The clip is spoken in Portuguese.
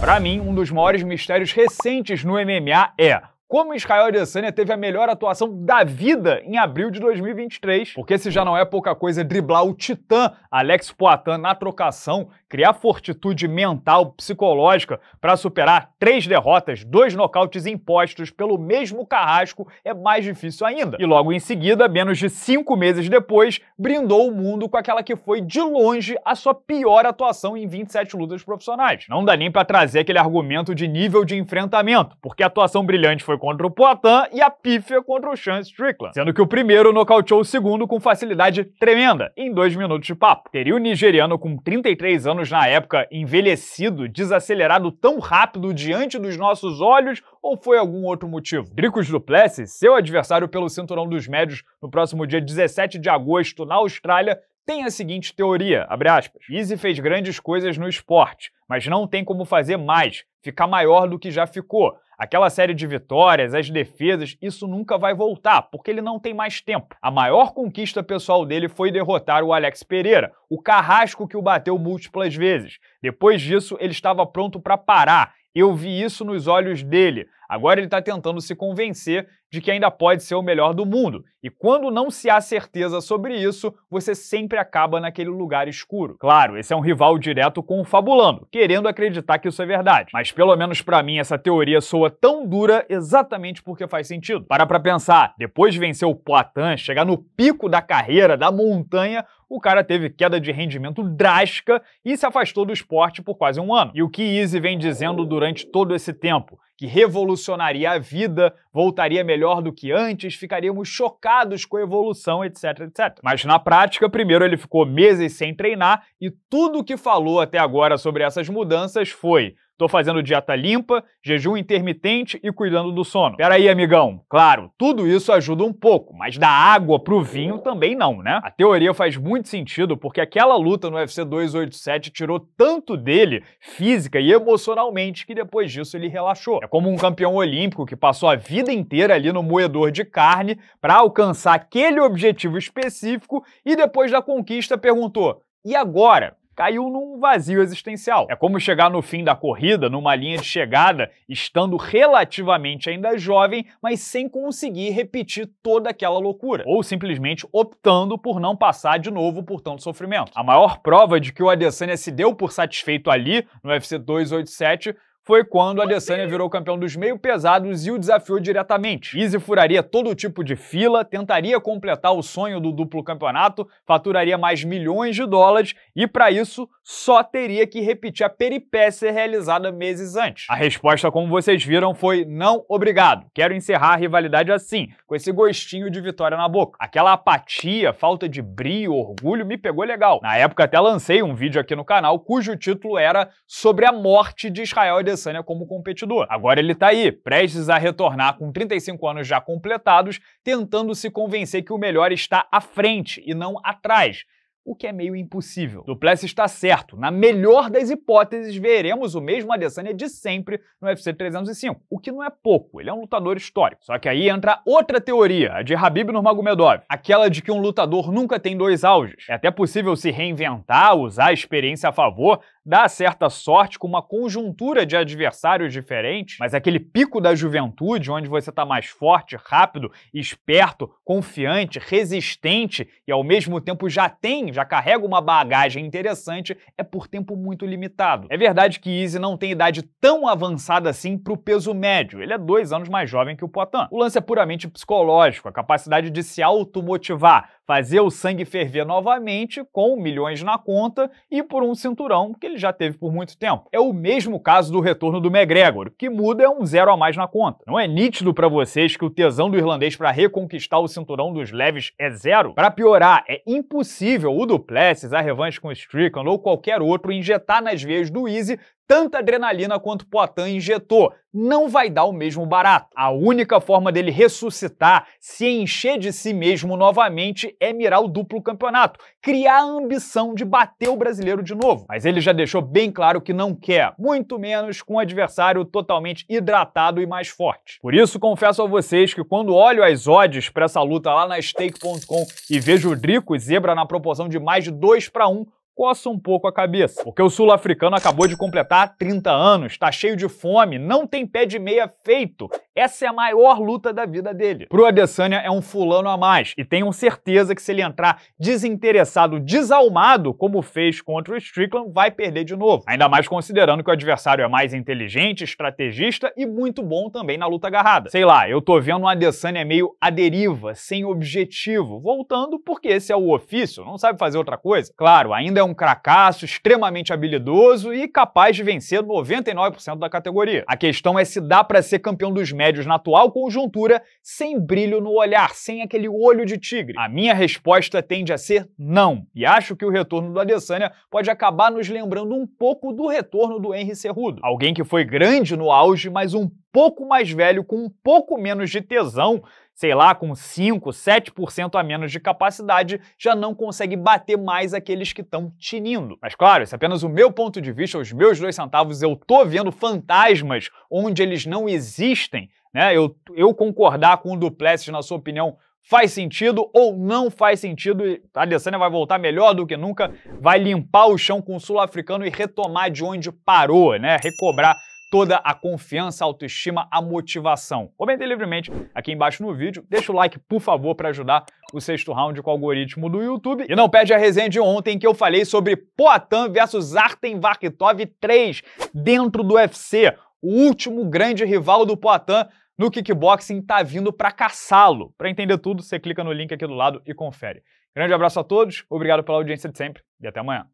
Para mim, um dos maiores mistérios recentes no MMA é como Israel Adesanya teve a melhor atuação da vida em abril de 2023. Porque se já não é pouca coisa driblar o titã Alex Poitin na trocação, criar fortitude mental, psicológica para superar três derrotas, dois nocautes impostos pelo mesmo carrasco é mais difícil ainda. E logo em seguida, menos de cinco meses depois, brindou o mundo com aquela que foi de longe a sua pior atuação em 27 lutas profissionais. Não dá nem para trazer aquele argumento de nível de enfrentamento, porque a atuação brilhante foi contra o Poitin e a pífia contra o Sean Strickland, sendo que o primeiro nocauteou o segundo com facilidade tremenda, em dois minutos de papo. Teria o nigeriano com 33 anos na época envelhecido, desacelerado tão rápido diante dos nossos olhos ou foi algum outro motivo? Dricos Duplessis, seu adversário pelo cinturão dos médios no próximo dia 17 de agosto na Austrália, tem a seguinte teoria, abre aspas, Easy fez grandes coisas no esporte, mas não tem como fazer mais, ficar maior do que já ficou. Aquela série de vitórias, as defesas, isso nunca vai voltar, porque ele não tem mais tempo. A maior conquista pessoal dele foi derrotar o Alex Pereira, o carrasco que o bateu múltiplas vezes. Depois disso, ele estava pronto para parar. Eu vi isso nos olhos dele. Agora ele está tentando se convencer de que ainda pode ser o melhor do mundo. E quando não se há certeza sobre isso, você sempre acaba naquele lugar escuro. Claro, esse é um rival direto com o Fabulando, querendo acreditar que isso é verdade. Mas pelo menos para mim essa teoria soa tão dura exatamente porque faz sentido. Para pra pensar, depois de vencer o Platan, chegar no pico da carreira, da montanha, o cara teve queda de rendimento drástica e se afastou do esporte por quase um ano. E o que Easy vem dizendo durante todo esse tempo? que revolucionaria a vida, voltaria melhor do que antes, ficaríamos chocados com a evolução, etc, etc. Mas na prática, primeiro ele ficou meses sem treinar e tudo o que falou até agora sobre essas mudanças foi Tô fazendo dieta limpa, jejum intermitente e cuidando do sono. Pera aí, amigão. Claro, tudo isso ajuda um pouco, mas da água pro vinho também não, né? A teoria faz muito sentido porque aquela luta no UFC 287 tirou tanto dele, física e emocionalmente, que depois disso ele relaxou. É como um campeão olímpico que passou a vida inteira ali no moedor de carne para alcançar aquele objetivo específico e depois da conquista perguntou: "E agora?" caiu num vazio existencial. É como chegar no fim da corrida, numa linha de chegada, estando relativamente ainda jovem, mas sem conseguir repetir toda aquela loucura, ou simplesmente optando por não passar de novo por tanto sofrimento. A maior prova de que o Adesanya se deu por satisfeito ali, no UFC 287, foi quando a Adesanya virou campeão dos meio pesados e o desafiou diretamente. Easy furaria todo tipo de fila, tentaria completar o sonho do duplo campeonato, faturaria mais milhões de dólares e para isso só teria que repetir a peripécia realizada meses antes. A resposta, como vocês viram, foi não obrigado. Quero encerrar a rivalidade assim, com esse gostinho de vitória na boca. Aquela apatia, falta de brio, orgulho me pegou legal. Na época até lancei um vídeo aqui no canal cujo título era sobre a morte de Israel Adesanya Adesanya como competidor. Agora ele está aí, prestes a retornar com 35 anos já completados, tentando se convencer que o melhor está à frente e não atrás o que é meio impossível. Duplessis está certo. Na melhor das hipóteses, veremos o mesmo Adesanya de sempre no UFC 305, o que não é pouco, ele é um lutador histórico. Só que aí entra outra teoria, a de Habib Nurmagomedov, aquela de que um lutador nunca tem dois auges. É até possível se reinventar, usar a experiência a favor, dar certa sorte com uma conjuntura de adversários diferentes, mas aquele pico da juventude, onde você está mais forte, rápido, esperto, confiante, resistente e ao mesmo tempo já tem, já carrega uma bagagem interessante, é por tempo muito limitado. É verdade que Easy não tem idade tão avançada assim para o peso médio, ele é dois anos mais jovem que o Poitin. O lance é puramente psicológico, a capacidade de se automotivar, fazer o sangue ferver novamente com milhões na conta e por um cinturão que ele já teve por muito tempo. É o mesmo caso do retorno do McGregor, que muda é um zero a mais na conta. Não é nítido para vocês que o tesão do irlandês para reconquistar o cinturão dos leves é zero? Para piorar, é impossível o Duplessis, a revanche com o Strickland ou qualquer outro, injetar nas veias do Easy tanta adrenalina quanto Poitin injetou. Não vai dar o mesmo barato. A única forma dele ressuscitar, se encher de si mesmo novamente, é mirar o duplo campeonato, criar a ambição de bater o brasileiro de novo. Mas ele já deixou bem claro que não quer, muito menos com um adversário totalmente hidratado e mais forte. Por isso, confesso a vocês que quando olho as odds para essa luta lá na stake.com e vejo o Drico e Zebra na proporção de mais de 2 para 1, coça um pouco a cabeça, porque o sul-africano acabou de completar 30 anos, está cheio de fome, não tem pé de meia feito essa é a maior luta da vida dele. Pro Adesanya é um fulano a mais e tenham certeza que se ele entrar desinteressado, desalmado, como fez contra o Strickland, vai perder de novo. Ainda mais considerando que o adversário é mais inteligente, estrategista e muito bom também na luta agarrada. Sei lá, eu tô vendo o Adesanya meio à deriva, sem objetivo, voltando porque esse é o ofício, não sabe fazer outra coisa. Claro, ainda é um cracaço, extremamente habilidoso e capaz de vencer 99% da categoria. A questão é se dá para ser campeão dos médios médios na atual conjuntura sem brilho no olhar, sem aquele olho de tigre? A minha resposta tende a ser não, e acho que o retorno do Adesanya pode acabar nos lembrando um pouco do retorno do Henry Cerrudo, alguém que foi grande no auge, mas um pouco mais velho, com um pouco menos de tesão, sei lá, com 5, 7% a menos de capacidade, já não consegue bater mais aqueles que estão tinindo. Mas claro, esse é apenas o meu ponto de vista, os meus dois centavos, eu tô vendo fantasmas onde eles não existem né? Eu, eu concordar com o Duplessis, na sua opinião, faz sentido ou não faz sentido. A Adesanya vai voltar melhor do que nunca, vai limpar o chão com o sul-africano e retomar de onde parou, né? Recobrar toda a confiança, a autoestima, a motivação. Comente livremente aqui embaixo no vídeo, deixa o like, por favor, para ajudar o sexto round com o algoritmo do YouTube. E não perde a resenha de ontem que eu falei sobre Poatan versus Artem Varkitov 3 dentro do UFC o último grande rival do Poitin no kickboxing, está vindo para caçá-lo. Para entender tudo, você clica no link aqui do lado e confere. Grande abraço a todos, obrigado pela audiência de sempre e até amanhã.